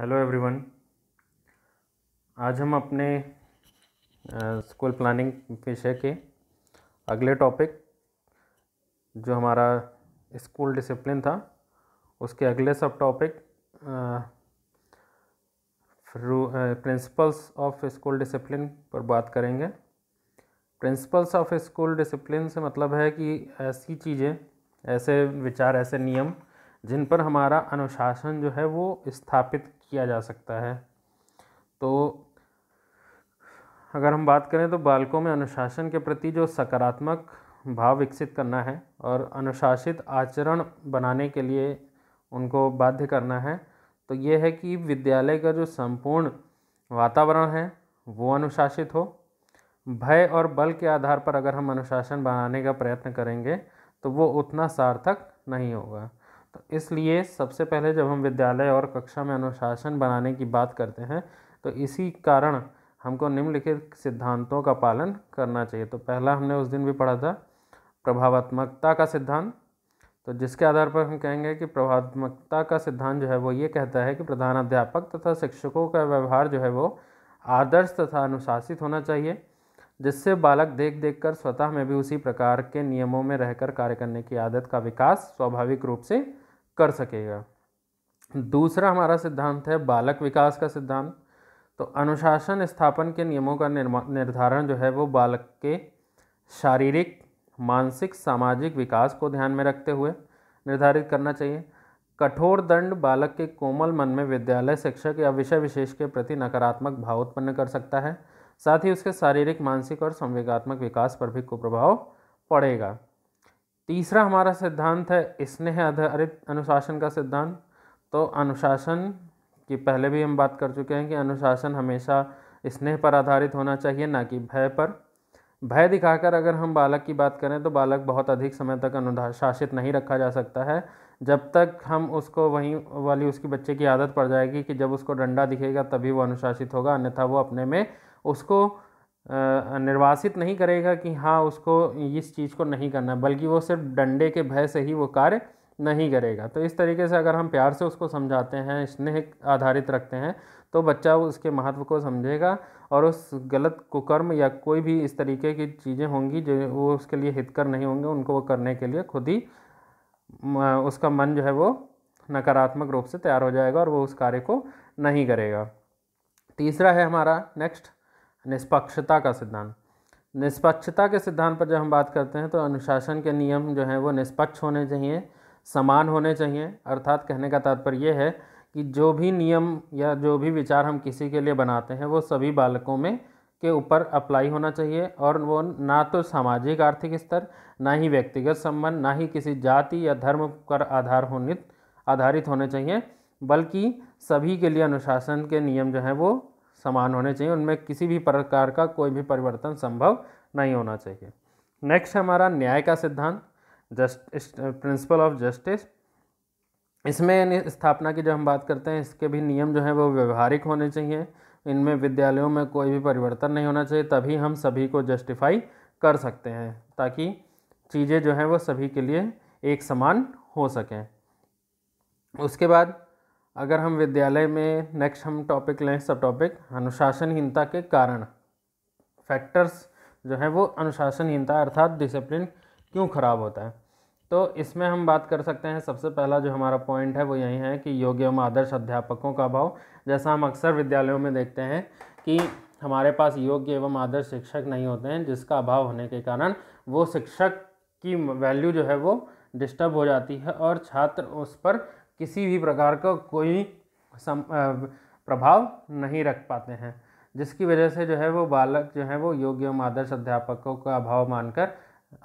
Hello everyone आज हम अपने स्कूल प्लानिंग विषय के अगले टॉपिक जो हमारा स्कूल डिसिप्लिन था उसके अगले सब topic principles of school discipline पर बात करेंगे प्रिंसिपल्स ऑफ स्कूल डिसिप्लिन से मतलब है कि ऐसी चीज़ें ऐसे विचार ऐसे नियम जिन पर हमारा अनुशासन जो है वो स्थापित किया जा सकता है तो अगर हम बात करें तो बालकों में अनुशासन के प्रति जो सकारात्मक भाव विकसित करना है और अनुशासित आचरण बनाने के लिए उनको बाध्य करना है तो ये है कि विद्यालय का जो संपूर्ण वातावरण है वो अनुशासित हो भय और बल के आधार पर अगर हम अनुशासन बनाने का प्रयत्न करेंगे तो वो उतना सार्थक नहीं होगा तो इसलिए सबसे पहले जब हम विद्यालय और कक्षा में अनुशासन बनाने की बात करते हैं तो इसी कारण हमको निम्नलिखित सिद्धांतों का पालन करना चाहिए तो पहला हमने उस दिन भी पढ़ा था प्रभावात्मकता का सिद्धांत तो जिसके आधार पर हम कहेंगे कि प्रभावात्मकता का सिद्धांत जो है वो ये कहता है कि प्रधानाध्यापक तथा शिक्षकों का व्यवहार जो है वो आदर्श तथा अनुशासित होना चाहिए जिससे बालक देख देख कर स्वतः में भी उसी प्रकार के नियमों में रहकर कार्य करने की आदत का विकास स्वाभाविक रूप से कर सकेगा दूसरा हमारा सिद्धांत है बालक विकास का सिद्धांत तो अनुशासन स्थापन के नियमों का निर्धारण जो है वो बालक के शारीरिक मानसिक सामाजिक विकास को ध्यान में रखते हुए निर्धारित करना चाहिए कठोर दंड बालक के कोमल मन में विद्यालय शिक्षक या विषय विशेष के प्रति नकारात्मक भाव उत्पन्न कर सकता है साथ ही उसके शारीरिक मानसिक और संवेगात्मक विकास पर भी कुप्रभाव पड़ेगा तीसरा हमारा सिद्धांत है स्नेह आधारित अनुशासन का सिद्धांत तो अनुशासन की पहले भी हम बात कर चुके हैं कि अनुशासन हमेशा स्नेह पर आधारित होना चाहिए ना कि भय पर भय दिखाकर अगर हम बालक की बात करें तो बालक बहुत अधिक समय तक अनुशासित नहीं रखा जा सकता है जब तक हम उसको वहीं वाली उसकी बच्चे की आदत पड़ जाएगी कि जब उसको डंडा दिखेगा तभी वो अनुशासित होगा अन्यथा वो अपने में उसको निर्वासित नहीं करेगा कि हाँ उसको इस चीज़ को नहीं करना बल्कि वो सिर्फ डंडे के भय से ही वो कार्य नहीं करेगा तो इस तरीके से अगर हम प्यार से उसको समझाते हैं स्नेह आधारित रखते हैं तो बच्चा उसके महत्व को समझेगा और उस गलत कुकर्म या कोई भी इस तरीके की चीज़ें होंगी जो वो उसके लिए हितकर नहीं होंगे उनको वो करने के लिए खुद ही उसका मन जो है वो नकारात्मक रूप से तैयार हो जाएगा और वो उस कार्य को नहीं करेगा तीसरा है हमारा नेक्स्ट निष्पक्षता का सिद्धांत निष्पक्षता के सिद्धांत पर जब हम बात करते हैं तो अनुशासन के नियम जो हैं वो निष्पक्ष होने चाहिए समान होने चाहिए अर्थात कहने का तात्पर्य यह है कि जो भी नियम या जो भी विचार हम किसी के लिए बनाते हैं वो सभी बालकों में के ऊपर अप्लाई होना चाहिए और वो ना तो सामाजिक आर्थिक स्तर ना ही व्यक्तिगत संबंध ना ही किसी जाति या धर्म पर आधार होने आधारित होने चाहिए बल्कि सभी के लिए अनुशासन के नियम जो हैं वो समान होने चाहिए उनमें किसी भी प्रकार का कोई भी परिवर्तन संभव नहीं होना चाहिए नेक्स्ट हमारा न्याय का सिद्धांत जस्ट प्रिंसिपल ऑफ जस्टिस इसमें स्थापना की जो हम बात करते हैं इसके भी नियम जो हैं वो व्यवहारिक होने चाहिए इनमें विद्यालयों में कोई भी परिवर्तन नहीं होना चाहिए तभी हम सभी को जस्टिफाई कर सकते हैं ताकि चीज़ें जो हैं वो सभी के लिए एक समान हो सकें उसके बाद अगर हम विद्यालय में नेक्स्ट हम टॉपिक लें सब टॉपिक अनुशासनहीनता के कारण फैक्टर्स जो है वो अनुशासनहीनता अर्थात डिसिप्लिन क्यों ख़राब होता है तो इसमें हम बात कर सकते हैं सबसे पहला जो हमारा पॉइंट है वो यही है कि योग्य एवं आदर्श अध्यापकों का अभाव जैसा हम अक्सर विद्यालयों में देखते हैं कि हमारे पास योग्य एवं आदर्श शिक्षक नहीं होते हैं जिसका अभाव होने के कारण वो शिक्षक की वैल्यू जो है वो डिस्टर्ब हो जाती है और छात्र उस पर किसी भी प्रकार का कोई सम, प्रभाव नहीं रख पाते हैं जिसकी वजह से जो है वो बालक जो है वो योग्य एवं आदर्श अध्यापकों का अभाव मानकर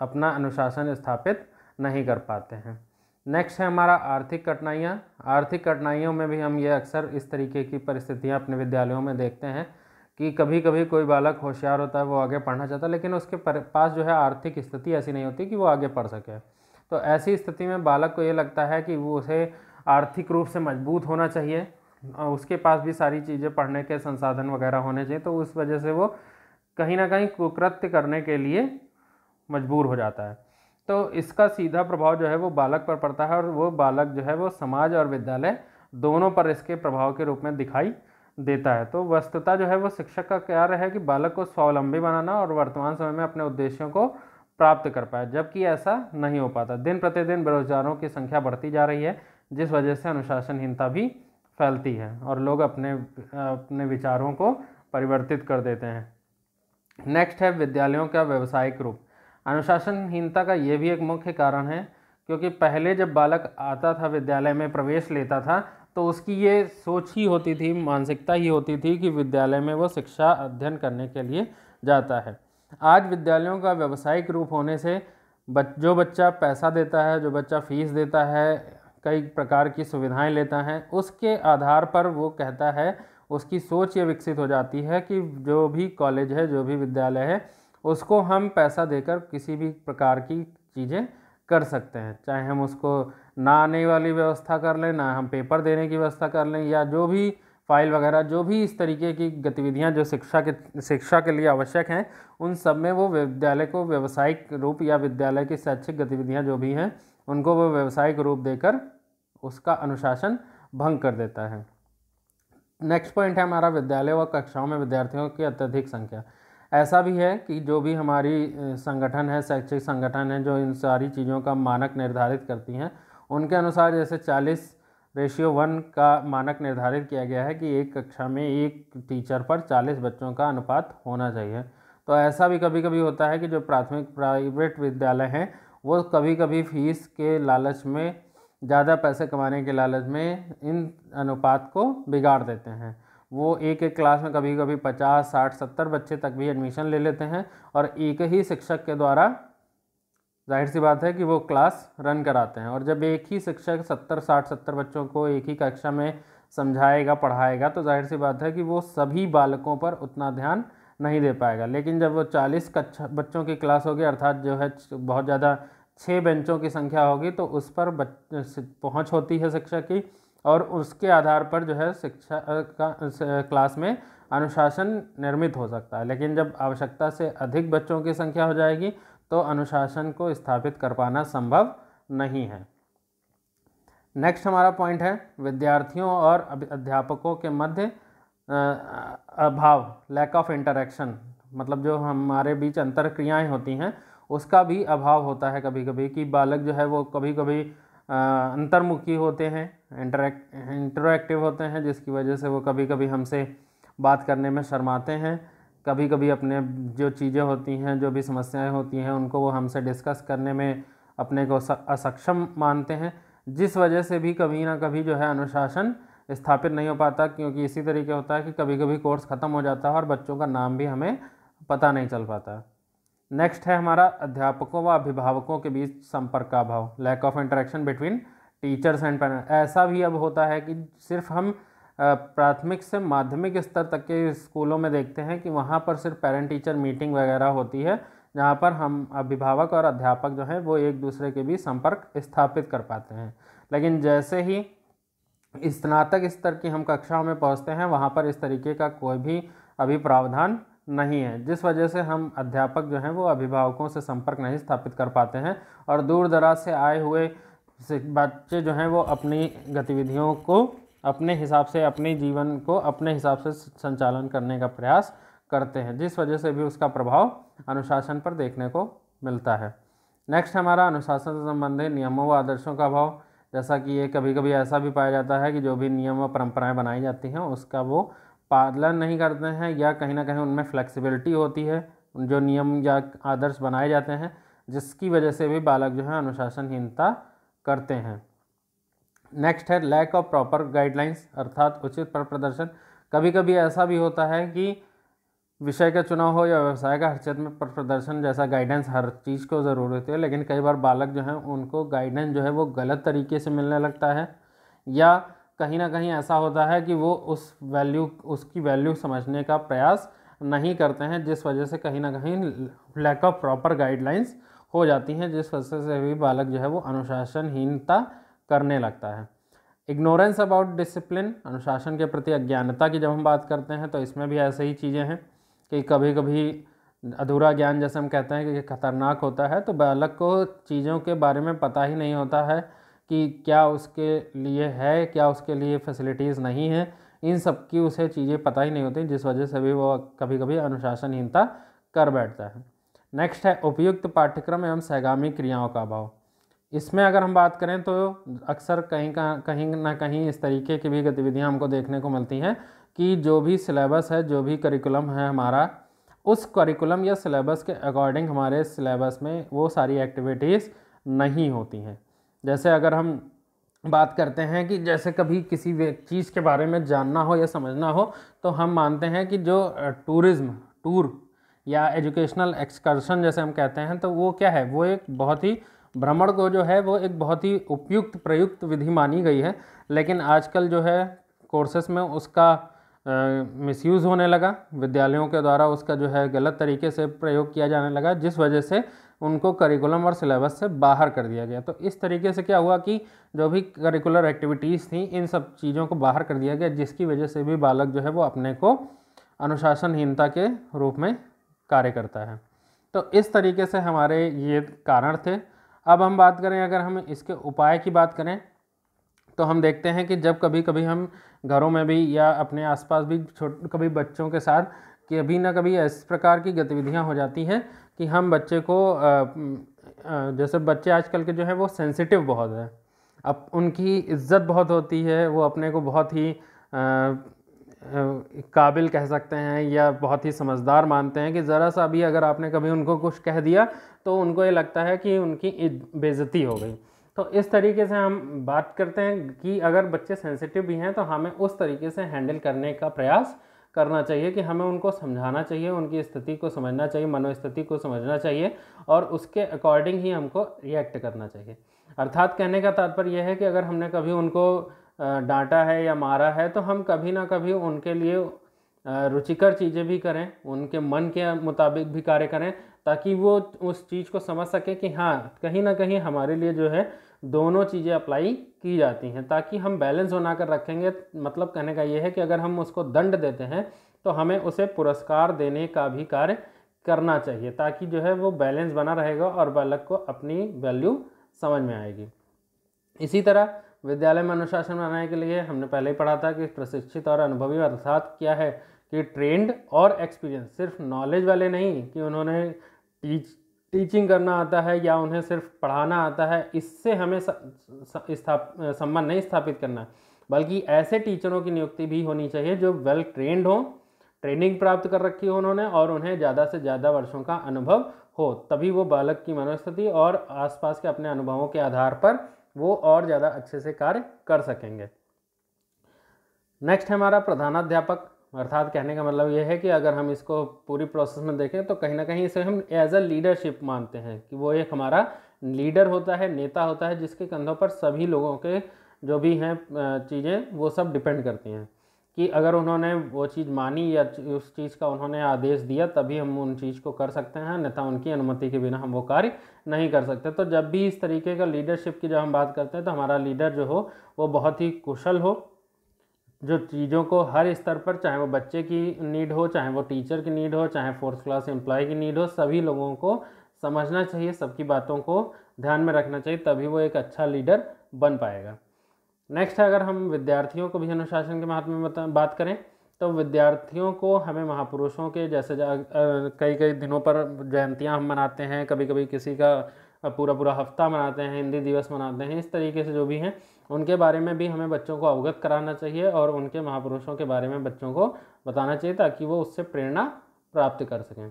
अपना अनुशासन स्थापित नहीं कर पाते हैं नेक्स्ट है हमारा आर्थिक कठिनाइयाँ आर्थिक कठिनाइयों में भी हम ये अक्सर इस तरीके की परिस्थितियाँ अपने विद्यालयों में देखते हैं कि कभी कभी कोई बालक होशियार होता है वो आगे पढ़ना चाहता है लेकिन उसके पास जो है आर्थिक स्थिति ऐसी नहीं होती कि वो आगे पढ़ सके तो ऐसी स्थिति में बालक को ये लगता है कि वो उसे आर्थिक रूप से मजबूत होना चाहिए उसके पास भी सारी चीज़ें पढ़ने के संसाधन वगैरह होने चाहिए तो उस वजह से वो कहीं ना कहीं कुकृत्य करने के लिए मजबूर हो जाता है तो इसका सीधा प्रभाव जो है वो बालक पर पड़ता है और वो बालक जो है वो समाज और विद्यालय दोनों पर इसके प्रभाव के रूप में दिखाई देता है तो वस्तुता जो है वो शिक्षक का क्या है कि बालक को स्वावलंबी बनाना और वर्तमान समय में अपने उद्देश्यों को प्राप्त कर पाए जबकि ऐसा नहीं हो पाता दिन प्रतिदिन बेरोजगारों की संख्या बढ़ती जा रही है जिस वजह से अनुशासनहीनता भी फैलती है और लोग अपने अपने विचारों को परिवर्तित कर देते हैं नेक्स्ट है विद्यालयों का व्यावसायिक रूप अनुशासनहीनता का ये भी एक मुख्य कारण है क्योंकि पहले जब बालक आता था विद्यालय में प्रवेश लेता था तो उसकी ये सोच ही होती थी मानसिकता ही होती थी कि विद्यालय में वो शिक्षा अध्ययन करने के लिए जाता है आज विद्यालयों का व्यावसायिक रूप होने से बच जो बच्चा पैसा देता है जो बच्चा फीस देता है कई प्रकार की सुविधाएं लेता है उसके आधार पर वो कहता है उसकी सोच ये विकसित हो जाती है कि जो भी कॉलेज है जो भी विद्यालय है उसको हम पैसा देकर किसी भी प्रकार की चीज़ें कर सकते हैं चाहे हम उसको ना आने वाली व्यवस्था कर लें ना हम पेपर देने की व्यवस्था कर लें या जो भी फाइल वगैरह जो भी इस तरीके की गतिविधियां जो शिक्षा के शिक्षा के लिए आवश्यक हैं उन सब में वो विद्यालय को व्यावसायिक रूप या विद्यालय की शैक्षिक गतिविधियां जो भी हैं उनको वो व्यवसायिक रूप देकर उसका अनुशासन भंग कर देता है नेक्स्ट पॉइंट है हमारा विद्यालय व कक्षाओं में विद्यार्थियों की अत्यधिक संख्या ऐसा भी है कि जो भी हमारी संगठन है शैक्षिक संगठन है जो इन सारी चीज़ों का मानक निर्धारित करती हैं उनके अनुसार जैसे चालीस रेशियो वन का मानक निर्धारित किया गया है कि एक कक्षा में एक टीचर पर चालीस बच्चों का अनुपात होना चाहिए तो ऐसा भी कभी कभी होता है कि जो प्राथमिक प्राइवेट विद्यालय हैं वो कभी कभी फीस के लालच में ज़्यादा पैसे कमाने के लालच में इन अनुपात को बिगाड़ देते हैं वो एक एक क्लास में कभी कभी पचास साठ सत्तर बच्चे तक भी एडमिशन ले लेते हैं और एक ही शिक्षक के द्वारा जाहिर सी बात है कि वो क्लास रन कराते हैं और जब एक ही शिक्षक सत्तर साठ सत्तर बच्चों को एक ही कक्षा में समझाएगा पढ़ाएगा तो जाहिर सी बात है कि वो सभी बालकों पर उतना ध्यान नहीं दे पाएगा लेकिन जब वो चालीस कक्षा बच्चों की क्लास होगी अर्थात जो है बहुत ज़्यादा छः बेंचों की संख्या होगी तो उस पर पहुँच होती है शिक्षक की और उसके आधार पर जो है शिक्षा का क्लास में अनुशासन निर्मित हो सकता है लेकिन जब आवश्यकता से अधिक बच्चों की संख्या हो जाएगी तो अनुशासन को स्थापित कर पाना संभव नहीं है नेक्स्ट हमारा पॉइंट है विद्यार्थियों और अध्यापकों के मध्य अभाव लैक ऑफ इंटरेक्शन मतलब जो हमारे बीच अंतर क्रियाएँ होती हैं उसका भी अभाव होता है कभी कभी कि बालक जो है वो कभी कभी अंतर्मुखी होते हैं इंटरेक्ट इंटरेक्टिव होते हैं जिसकी वजह से वो कभी कभी हमसे बात करने में शर्माते हैं कभी कभी अपने जो चीज़ें होती हैं जो भी समस्याएं होती हैं उनको वो हमसे डिस्कस करने में अपने को असक्षम मानते हैं जिस वजह से भी कभी ना कभी जो है अनुशासन स्थापित नहीं हो पाता क्योंकि इसी तरीके होता है कि कभी कभी कोर्स ख़त्म हो जाता है और बच्चों का नाम भी हमें पता नहीं चल पाता नेक्स्ट है हमारा अध्यापकों व अभिभावकों के बीच संपर्क का अभाव lack of interaction between teachers and parents ऐसा भी अब होता है कि सिर्फ हम प्राथमिक से माध्यमिक स्तर तक के स्कूलों में देखते हैं कि वहाँ पर सिर्फ पेरेंट टीचर मीटिंग वगैरह होती है जहाँ पर हम अभिभावक और अध्यापक जो हैं वो एक दूसरे के बीच संपर्क स्थापित कर पाते हैं लेकिन जैसे ही स्नातक स्तर की हम कक्षाओं में पहुँचते हैं वहाँ पर इस तरीके का कोई भी अभी प्रावधान नहीं है जिस वजह से हम अध्यापक जो हैं वो अभिभावकों से संपर्क नहीं स्थापित कर पाते हैं और दूर दराज से आए हुए बच्चे जो हैं वो अपनी गतिविधियों को अपने हिसाब से अपने जीवन को अपने हिसाब से संचालन करने का प्रयास करते हैं जिस वजह से भी उसका प्रभाव अनुशासन पर देखने को मिलता है नेक्स्ट हमारा अनुशासन से संबंधित नियमों व आदर्शों का अभाव जैसा कि ये कभी कभी ऐसा भी पाया जाता है कि जो भी नियम व परंपराएं बनाई जाती हैं उसका वो पालन नहीं करते हैं या कहीं ना कहीं उनमें फ्लेक्सिबिलिटी होती है जो नियम या आदर्श बनाए जाते हैं जिसकी वजह से भी बालक जो है अनुशासनहीनता करते हैं नेक्स्ट है लैक ऑफ प्रॉपर गाइडलाइंस अर्थात उचित प्रदर्शन कभी कभी ऐसा भी होता है कि विषय का चुनाव हो या व्यवसाय का हर क्षेत्र में प्रदर्शन जैसा गाइडेंस हर चीज़ को ज़रूर होती है लेकिन कई बार बालक जो हैं उनको गाइडेंस जो है वो गलत तरीके से मिलने लगता है या कहीं ना कहीं ऐसा होता है कि वो उस वैल्यू उसकी वैल्यू समझने का प्रयास नहीं करते हैं जिस वजह से कहीं ना कहीं लैक ऑफ प्रॉपर गाइडलाइंस हो जाती हैं जिस वजह से भी बालक जो है वो अनुशासनहीनता करने लगता है इग्नोरेंस अबाउट डिसिप्लिन अनुशासन के प्रति अज्ञानता की जब हम बात करते हैं तो इसमें भी ऐसे ही चीज़ें हैं कि कभी कभी अधूरा ज्ञान जैसे हम कहते हैं कि खतरनाक होता है तो बालक को चीज़ों के बारे में पता ही नहीं होता है कि क्या उसके लिए है क्या उसके लिए फैसिलिटीज़ नहीं है इन सब की उसे चीज़ें पता ही नहीं होती जिस वजह से भी वो कभी कभी अनुशासनहीनता कर बैठता है नेक्स्ट है उपयुक्त पाठ्यक्रम एवं सहगामी क्रियाओं का अभाव इसमें अगर हम बात करें तो अक्सर कहीं का कहीं ना कहीं इस तरीके की भी गतिविधियाँ हमको देखने को मिलती हैं कि जो भी सिलेबस है जो भी करिकुलम है हमारा उस करिकुलम या सिलेबस के अकॉर्डिंग हमारे सिलेबस में वो सारी एक्टिविटीज़ नहीं होती हैं जैसे अगर हम बात करते हैं कि जैसे कभी किसी चीज़ के बारे में जानना हो या समझना हो तो हम मानते हैं कि जो टूरिज़्म टूर या एजुकेशनल एक्सकर्शन जैसे हम कहते हैं तो वो क्या है वो एक बहुत ही भ्रमण को जो है वो एक बहुत ही उपयुक्त प्रयुक्त विधि मानी गई है लेकिन आजकल जो है कोर्सेस में उसका मिसयूज़ होने लगा विद्यालयों के द्वारा उसका जो है गलत तरीके से प्रयोग किया जाने लगा जिस वजह से उनको करिकुलम और सिलेबस से बाहर कर दिया गया तो इस तरीके से क्या हुआ कि जो भी करिकुलर एक्टिविटीज़ थी इन सब चीज़ों को बाहर कर दिया गया जिसकी वजह से भी बालक जो है वो अपने को अनुशासनहीनता के रूप में कार्य करता है तो इस तरीके से हमारे ये कारण थे अब हम बात करें अगर हम इसके उपाय की बात करें तो हम देखते हैं कि जब कभी कभी हम घरों में भी या अपने आसपास भी छोट कभी बच्चों के साथ कभी ना कभी इस प्रकार की गतिविधियाँ हो जाती हैं कि हम बच्चे को जैसे बच्चे आजकल के जो हैं वो सेंसिटिव बहुत हैं अब उनकी इज्जत बहुत होती है वो अपने को बहुत ही काबिल कह सकते हैं या बहुत ही समझदार मानते हैं कि ज़रा सा भी अगर आपने कभी उनको कुछ कह दिया तो उनको ये लगता है कि उनकी बेज़ती हो गई तो इस तरीके से हम बात करते हैं कि अगर बच्चे सेंसिटिव भी हैं तो हमें उस तरीके से हैंडल करने का प्रयास करना चाहिए कि हमें उनको समझाना चाहिए उनकी स्थिति को समझना चाहिए मनोस्थिति को समझना चाहिए और उसके अकॉर्डिंग ही हमको रिएक्ट करना चाहिए अर्थात कहने का तात्पर्य यह है कि अगर हमने कभी उनको डांटा है या मारा है तो हम कभी ना कभी उनके लिए रुचिकर चीज़ें भी करें उनके मन के मुताबिक भी कार्य करें ताकि वो उस चीज़ को समझ सकें कि हाँ कहीं ना कहीं हमारे लिए जो है दोनों चीज़ें अप्लाई की जाती हैं ताकि हम बैलेंस बना कर रखेंगे मतलब कहने का ये है कि अगर हम उसको दंड देते हैं तो हमें उसे पुरस्कार देने का भी कार्य करना चाहिए ताकि जो है वो बैलेंस बना रहेगा और बालक को अपनी वैल्यू समझ में आएगी इसी तरह विद्यालय में अनुशासन बनाने के लिए हमने पहले ही पढ़ा था कि प्रशिक्षित और अनुभवी अर्थात क्या है कि ट्रेंड और एक्सपीरियंस सिर्फ नॉलेज वाले नहीं कि उन्होंने टीच टीचिंग करना आता है या उन्हें सिर्फ पढ़ाना आता है इससे हमें संबंध नहीं स्थापित करना बल्कि ऐसे टीचरों की नियुक्ति भी होनी चाहिए जो वेल ट्रेंड हों ट्रेनिंग प्राप्त कर रखी हो उन्होंने और उन्हें ज़्यादा से ज़्यादा वर्षों का अनुभव हो तभी वो बालक की मनोस्थिति और आसपास के अपने अनुभवों के आधार पर वो और ज़्यादा अच्छे से कार्य कर सकेंगे नेक्स्ट हमारा प्रधानाध्यापक अर्थात कहने का मतलब यह है कि अगर हम इसको पूरी प्रोसेस में देखें तो कहीं ना कहीं इसे हम एज अ लीडरशिप मानते हैं कि वो एक हमारा लीडर होता है नेता होता है जिसके कंधों पर सभी लोगों के जो भी हैं चीज़ें वो सब डिपेंड करती हैं कि अगर उन्होंने वो चीज़ मानी या उस चीज़ का उन्होंने आदेश दिया तभी हम उन चीज़ को कर सकते हैं अन्यथा तो उनकी अनुमति के बिना हम वो कार्य नहीं कर सकते तो जब भी इस तरीके का लीडरशिप की जब हम बात करते हैं तो हमारा लीडर जो हो वो बहुत ही कुशल हो जो चीज़ों को हर स्तर पर चाहे वो बच्चे की नीड हो चाहे वो टीचर की नीड हो चाहे फोर्थ क्लास एम्प्लॉय की नीड हो सभी लोगों को समझना चाहिए सबकी बातों को ध्यान में रखना चाहिए तभी वो एक अच्छा लीडर बन पाएगा नेक्स्ट अगर हम विद्यार्थियों को भी अनुशासन के महत्व में बात करें तो विद्यार्थियों को हमें महापुरुषों के जैसे कई कई दिनों पर जयंतियाँ हम मनाते हैं कभी कभी किसी का पूरा पूरा हफ्ता मनाते हैं हिंदी दिवस मनाते हैं इस तरीके से जो भी हैं उनके बारे में भी हमें बच्चों को अवगत कराना चाहिए और उनके महापुरुषों के बारे में बच्चों को बताना चाहिए ताकि वो उससे प्रेरणा प्राप्त कर सकें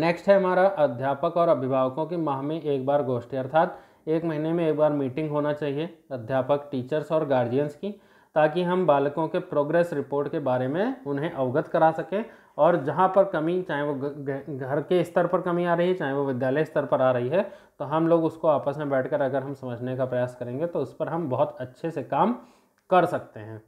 नेक्स्ट है हमारा अध्यापक और अभिभावकों की माह में एक बार गोष्ठी अर्थात एक महीने में एक बार मीटिंग होना चाहिए अध्यापक टीचर्स और गार्जियंस की ताकि हम बालकों के प्रोग्रेस रिपोर्ट के बारे में उन्हें अवगत करा सकें और जहाँ पर कमी चाहे वो घर के स्तर पर कमी आ रही है चाहे वो विद्यालय स्तर पर आ रही है तो हम लोग उसको आपस में बैठकर अगर हम समझने का प्रयास करेंगे तो उस पर हम बहुत अच्छे से काम कर सकते हैं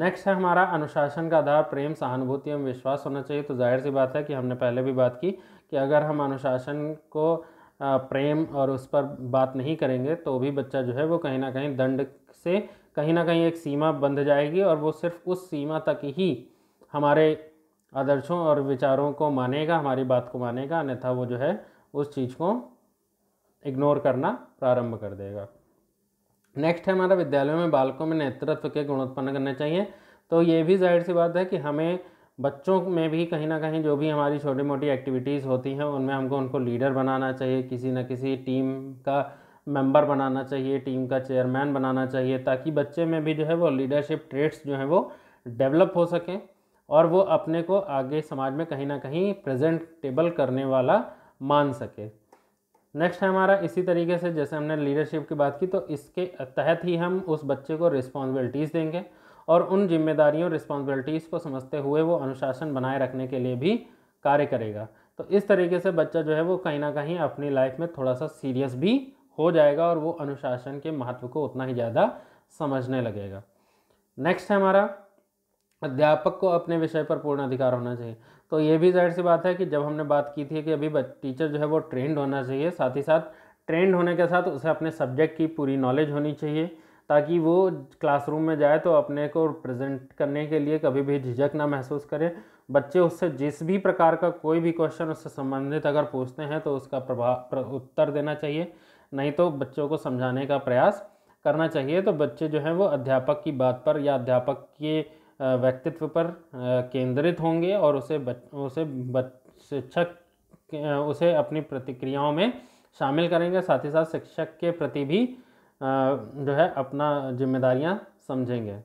नेक्स्ट है हमारा अनुशासन का आधार प्रेम सहानुभूति एवं विश्वास होना चाहिए तो जाहिर सी बात है कि हमने पहले भी बात की कि अगर हम अनुशासन को प्रेम और उस पर बात नहीं करेंगे तो भी बच्चा जो है वो कहीं ना कहीं दंड से कहीं ना कहीं एक सीमा बंध जाएगी और वो सिर्फ उस सीमा तक ही हमारे आदर्शों और विचारों को मानेगा हमारी बात को मानेगा अन्यथा वो जो है उस चीज़ को इग्नोर करना प्रारंभ कर देगा नेक्स्ट है हमारा विद्यालयों में बालकों में नेतृत्व के गुण उत्पन्न करने चाहिए तो ये भी जाहिर सी बात है कि हमें बच्चों में भी कहीं ना कहीं जो भी हमारी छोटी मोटी एक्टिविटीज़ होती हैं उनमें हमको उनको लीडर बनाना चाहिए किसी न किसी टीम का मेंबर बनाना चाहिए टीम का चेयरमैन बनाना चाहिए ताकि बच्चे में भी जो है वो लीडरशिप ट्रेट्स जो हैं वो डेवलप हो सकें और वो अपने को आगे समाज में कहीं ना कहीं प्रेजेंटेबल करने वाला मान सके नेक्स्ट है हमारा इसी तरीके से जैसे हमने लीडरशिप की बात की तो इसके तहत ही हम उस बच्चे को रिस्पॉन्सिबिलिटीज़ देंगे और उन जिम्मेदारियों रिस्पॉन्सिबिलिटीज़ को समझते हुए वो अनुशासन बनाए रखने के लिए भी कार्य करेगा तो इस तरीके से बच्चा जो है वो कहीं ना कहीं अपनी लाइफ में थोड़ा सा सीरियस भी हो जाएगा और वो अनुशासन के महत्व को उतना ही ज़्यादा समझने लगेगा नेक्स्ट है हमारा अध्यापक को अपने विषय पर पूर्ण अधिकार होना चाहिए तो ये भी जाहिर सी बात है कि जब हमने बात की थी कि अभी टीचर जो है वो ट्रेंड होना चाहिए साथ ही साथ ट्रेंड होने के साथ उसे अपने सब्जेक्ट की पूरी नॉलेज होनी चाहिए ताकि वो क्लासरूम में जाए तो अपने को प्रेजेंट करने के लिए कभी भी झिझक ना महसूस करें बच्चे उससे जिस भी प्रकार का कोई भी क्वेश्चन उससे संबंधित अगर पूछते हैं तो उसका प्रभाव उत्तर देना चाहिए नहीं तो बच्चों को समझाने का प्रयास करना चाहिए तो बच्चे जो हैं वो अध्यापक की बात पर या अध्यापक के व्यक्तित्व पर केंद्रित होंगे और उसे बच, उसे शिक्षक उसे अपनी प्रतिक्रियाओं में शामिल करेंगे साथ ही साथ शिक्षक के प्रति भी जो है अपना जिम्मेदारियां समझेंगे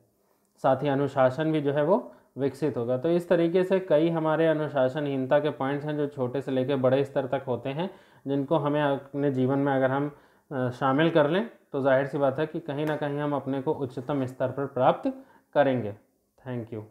साथ ही अनुशासन भी जो है वो विकसित होगा तो इस तरीके से कई हमारे अनुशासनहीनता के पॉइंट्स हैं जो छोटे से लेकर बड़े स्तर तक होते हैं जिनको हमें अपने जीवन में अगर हम शामिल कर लें तो जाहिर सी बात है कि कहीं ना कहीं हम अपने को उच्चतम स्तर पर प्राप्त करेंगे Thank you.